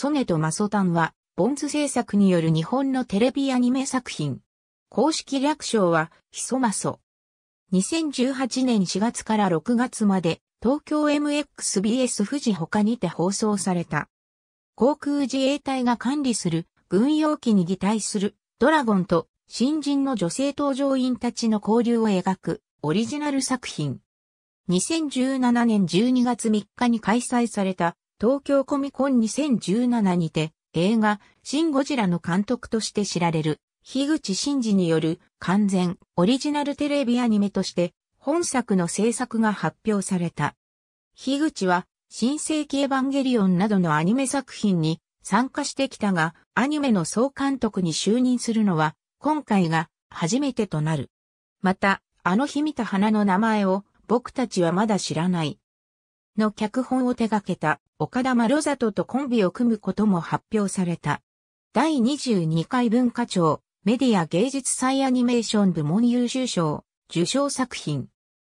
ソネとマソタンは、ボンズ制作による日本のテレビアニメ作品。公式略称は、ヒソマソ。2018年4月から6月まで、東京 MXBS 富士他にて放送された。航空自衛隊が管理する軍用機に擬態するドラゴンと新人の女性搭乗員たちの交流を描くオリジナル作品。2017年12月3日に開催された東京コミコン2017にて映画シン・ゴジラの監督として知られる樋口真嗣による完全オリジナルテレビアニメとして本作の制作が発表された。樋口は新世紀エヴァンゲリオンなどのアニメ作品に参加してきたがアニメの総監督に就任するのは今回が初めてとなる。また、あの日見た花の名前を僕たちはまだ知らない。の脚本を手掛けた岡田丸里とコンビを組むことも発表された。第22回文化庁メディア芸術祭アニメーション部門優秀賞受賞作品。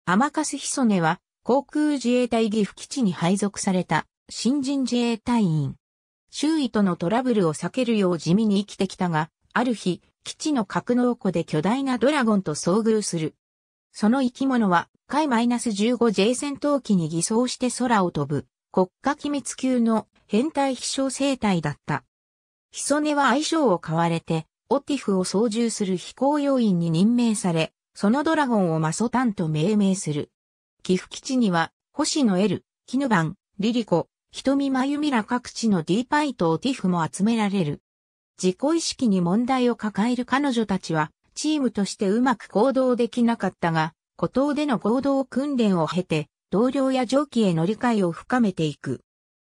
甘笠ひそねは航空自衛隊岐阜基地に配属された新人自衛隊員。周囲とのトラブルを避けるよう地味に生きてきたが、ある日、基地の格納庫で巨大なドラゴンと遭遇する。その生き物は、海 -15J 戦闘機に偽装して空を飛ぶ。国家機密級の変態飛翔生態だった。ヒソネは愛称を買われて、オティフを操縦する飛行要員に任命され、そのドラゴンをマソタンと命名する。寄付基地には、星野エル、キヌバン、リリコ、瞳まゆみら各地のディーパイとオティフも集められる。自己意識に問題を抱える彼女たちは、チームとしてうまく行動できなかったが、孤島での合同訓練を経て、同僚や上記への理解を深めていく。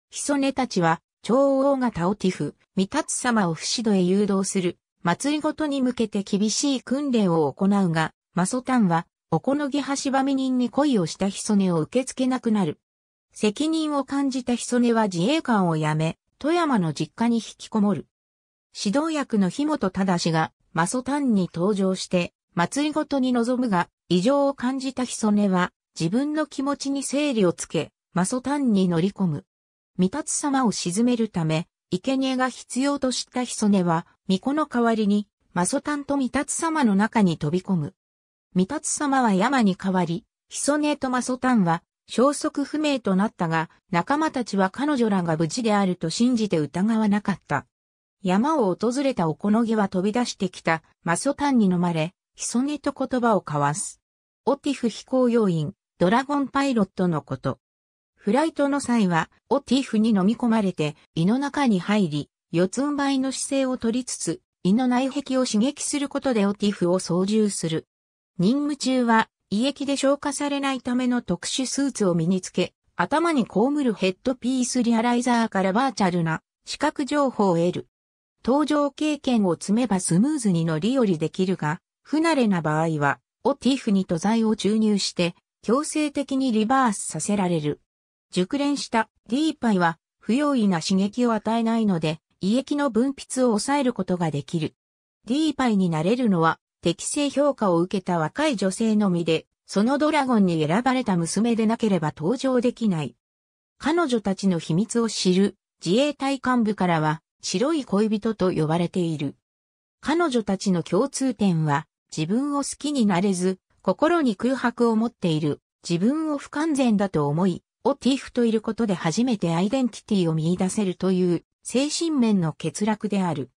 ヒソネたちは、超大型オティフ、三達様を不死度へ誘導する、祭りごとに向けて厳しい訓練を行うが、マソタンは、おこのぎはしばみ人に恋をしたヒソネを受け付けなくなる。責任を感じたヒソネは自衛官を辞め、富山の実家に引きこもる。指導役の日本忠が、マソタンに登場して、祭りごとに臨むが、異常を感じたヒソネは、自分の気持ちに整理をつけ、マソタンに乗り込む。タ達様を沈めるため、生贄が必要と知ったヒソネは、巫女の代わりに、マソタンとタ達様の中に飛び込む。タ達様は山に代わり、ヒソネとマソタンは、消息不明となったが、仲間たちは彼女らが無事であると信じて疑わなかった。山を訪れたおこのげは飛び出してきた、マソタンに飲まれ、ヒソネと言葉を交わす。オティフ飛行要員、ドラゴンパイロットのこと。フライトの際は、オティフに飲み込まれて、胃の中に入り、四つん這いの姿勢を取りつつ、胃の内壁を刺激することでオティフを操縦する。任務中は、胃液で消化されないための特殊スーツを身につけ、頭にこむるヘッドピースリアライザーからバーチャルな視覚情報を得る。搭乗経験を積めばスムーズに乗り降りできるが、不慣れな場合は、オティフに登材を注入して、強制的にリバースさせられる。熟練したディーパイは不用意な刺激を与えないので、胃液の分泌を抑えることができる。ディーパイになれるのは適正評価を受けた若い女性のみで、そのドラゴンに選ばれた娘でなければ登場できない。彼女たちの秘密を知る自衛隊幹部からは白い恋人と呼ばれている。彼女たちの共通点は自分を好きになれず心に空白を持っている、自分を不完全だと思い、をティフといることで初めてアイデンティティを見出せるという精神面の欠落である。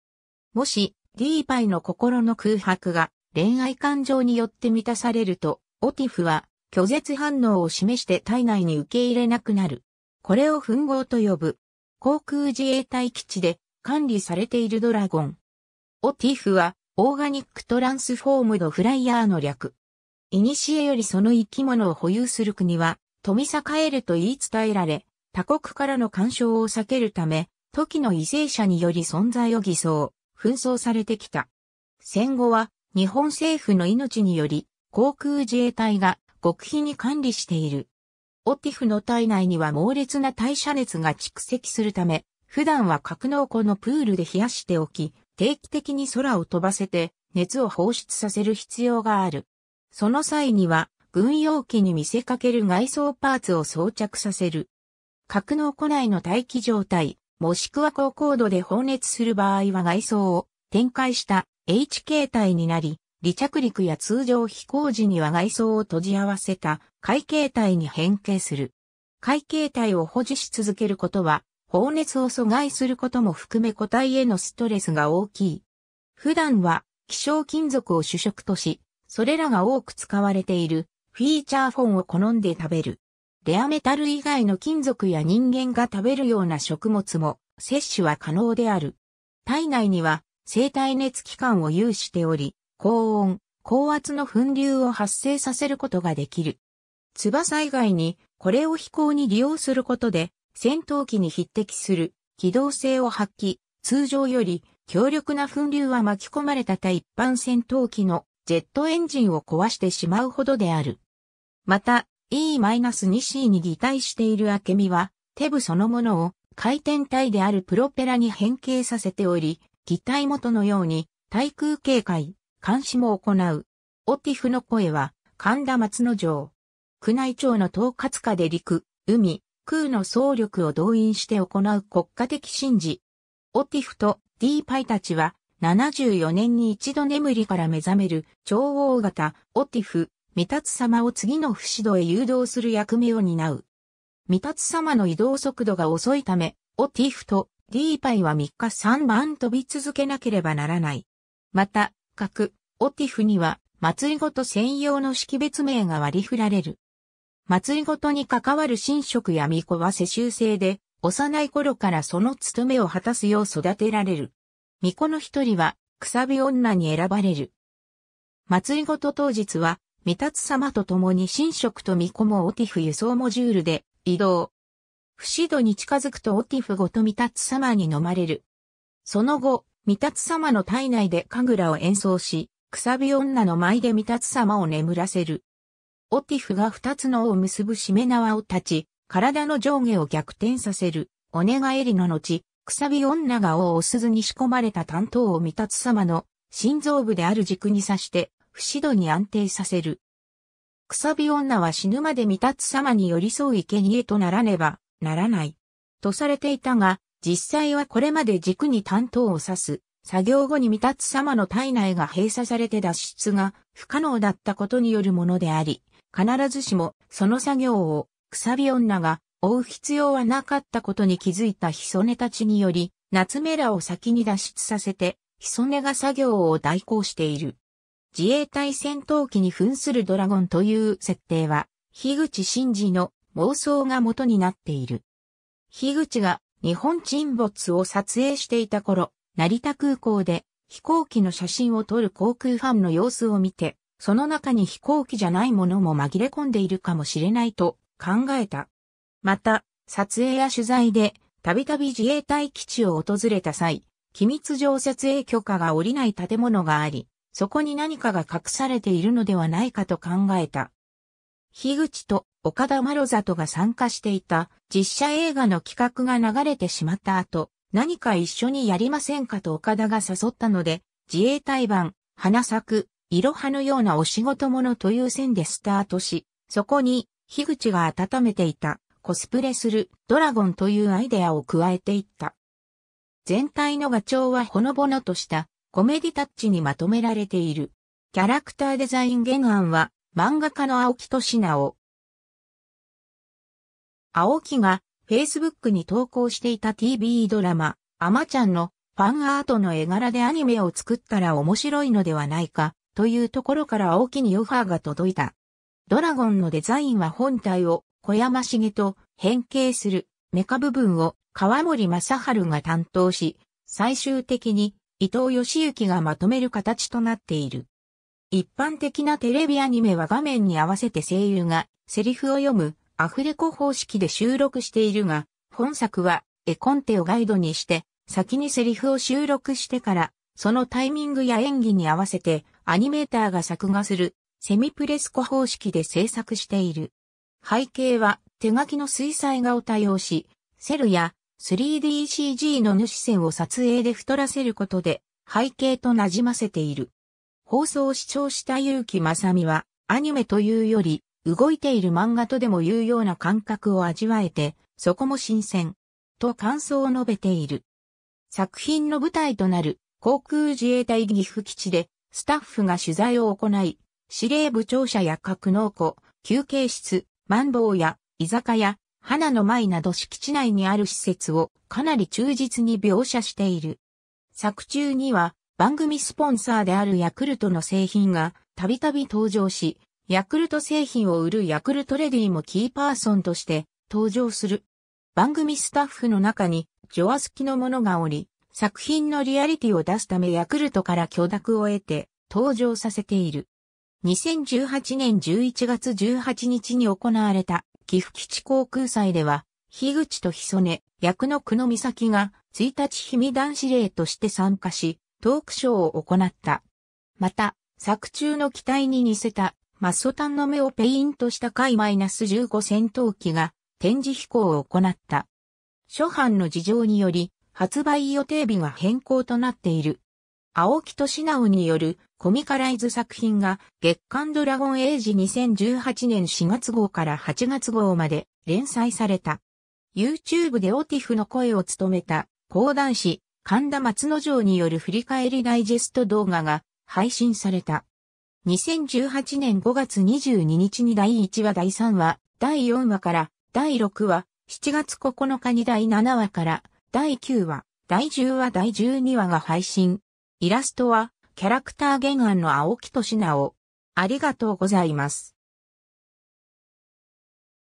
もし、ディーパイの心の空白が恋愛感情によって満たされると、オティフは拒絶反応を示して体内に受け入れなくなる。これを吻合と呼ぶ。航空自衛隊基地で管理されているドラゴン。オティフはオーガニックトランスフォームドフライヤーの略。イニシエよりその生き物を保有する国は、富栄えると言い伝えられ、他国からの干渉を避けるため、時の為政者により存在を偽装、紛争されてきた。戦後は、日本政府の命により、航空自衛隊が極秘に管理している。オティフの体内には猛烈な代謝熱が蓄積するため、普段は格納庫のプールで冷やしておき、定期的に空を飛ばせて熱を放出させる必要がある。その際には、軍用機に見せかける外装パーツを装着させる。格納庫内の待機状態、もしくは高高度で放熱する場合は外装を展開した H 形態になり、離着陸や通常飛行時には外装を閉じ合わせた海形態に変形する。海形態を保持し続けることは、放熱を阻害することも含め個体へのストレスが大きい。普段は希少金属を主食とし、それらが多く使われているフィーチャーフォンを好んで食べる。レアメタル以外の金属や人間が食べるような食物も摂取は可能である。体内には生体熱器官を有しており、高温、高圧の粉流を発生させることができる。翼以外にこれを飛行に利用することで戦闘機に匹敵する機動性を発揮、通常より強力な粉流は巻き込まれた他一般戦闘機のジェットエンジンを壊してしまうほどである。また、E-2C に擬態している明美は、テブそのものを回転体であるプロペラに変形させており、擬態元のように、対空警戒、監視も行う。オティフの声は、神田松之丞。宮内庁の統括下で陸、海、空の総力を動員して行う国家的神事。オティフと D パイたちは74年に一度眠りから目覚める超大型オティフ、三達様を次の不死度へ誘導する役目を担う。三達様の移動速度が遅いため、オティフとディーパイは3日3番飛び続けなければならない。また、各、オティフには、祭りごと専用の識別名が割り振られる。祭りごとに関わる神職や巫女は世襲制で、幼い頃からその務めを果たすよう育てられる。巫女の一人は、くさび女に選ばれる。祭りごと当日は、御達様と共に神職と巫女もオティフ輸送モジュールで移動。不死度に近づくとオティフごと御達様に飲まれる。その後、御達様の体内で神楽を演奏し、くさび女の舞で御達様を眠らせる。オティフが二つの尾を結ぶしめ縄を立ち、体の上下を逆転させる、お願いりの後、くさび女が王を鈴に仕込まれた担当を未達様の心臓部である軸に刺して、不死度に安定させる。くさび女は死ぬまで未達様に寄り添う生贄とならねばならない。とされていたが、実際はこれまで軸に担当を指す。作業後に未達様の体内が閉鎖されて脱出が不可能だったことによるものであり、必ずしもその作業をくさび女が追う必要はなかったことに気づいたヒソネたちにより、夏目らを先に脱出させて、ヒソネが作業を代行している。自衛隊戦闘機に扮するドラゴンという設定は、樋口真嗣の妄想が元になっている。樋口が日本沈没を撮影していた頃、成田空港で飛行機の写真を撮る航空ファンの様子を見て、その中に飛行機じゃないものも紛れ込んでいるかもしれないと考えた。また、撮影や取材で、たびたび自衛隊基地を訪れた際、機密上設営許可が下りない建物があり、そこに何かが隠されているのではないかと考えた。樋口と岡田丸里が参加していた実写映画の企画が流れてしまった後、何か一緒にやりませんかと岡田が誘ったので、自衛隊版、花咲く、いろはのようなお仕事ものという線でスタートし、そこに、樋口が温めていたコスプレするドラゴンというアイデアを加えていった。全体の画調はほのぼのとしたコメディタッチにまとめられている。キャラクターデザイン原案は漫画家の青木となお。青木が Facebook に投稿していた TV ドラマ、アマちゃんのファンアートの絵柄でアニメを作ったら面白いのではないかというところから青木にオファーが届いた。ドラゴンのデザインは本体を小山茂と変形するメカ部分を川森正春が担当し、最終的に伊藤義行がまとめる形となっている。一般的なテレビアニメは画面に合わせて声優がセリフを読むアフレコ方式で収録しているが、本作は絵コンテをガイドにして先にセリフを収録してからそのタイミングや演技に合わせてアニメーターが作画するセミプレスコ方式で制作している。背景は手書きの水彩画を多用し、セルや 3DCG の主線を撮影で太らせることで背景となじませている。放送を視聴した結城正美はアニメというより動いている漫画とでもいうような感覚を味わえて、そこも新鮮。と感想を述べている。作品の舞台となる航空自衛隊岐阜基地でスタッフが取材を行い、司令部庁舎や格納庫、休憩室、マンボウや居酒屋、花の舞など敷地内にある施設をかなり忠実に描写している。作中には番組スポンサーであるヤクルトの製品がたびたび登場し、ヤクルト製品を売るヤクルトレディもキーパーソンとして登場する。番組スタッフの中にジョアスきの者がおり、作品のリアリティを出すためヤクルトから許諾を得て登場させている。2018年11月18日に行われた岐阜基地航空祭では、樋口とひそね、役の久野美咲が1日氷見男子令として参加し、トークショーを行った。また、作中の機体に似せた、マッソタンの目をペイントした回 -15 戦闘機が展示飛行を行った。諸般の事情により、発売予定日が変更となっている青木俊直によるコミカライズ作品が月刊ドラゴンエイジ2018年4月号から8月号まで連載された。YouTube でオティフの声を務めた講談師神田松之丞による振り返りダイジェスト動画が配信された。2018年5月22日に第1話第3話、第4話から第6話、7月9日に第7話から第9話、第10話第12話が配信イラストは、キャラクター原案の青木と直。ありがとうございます。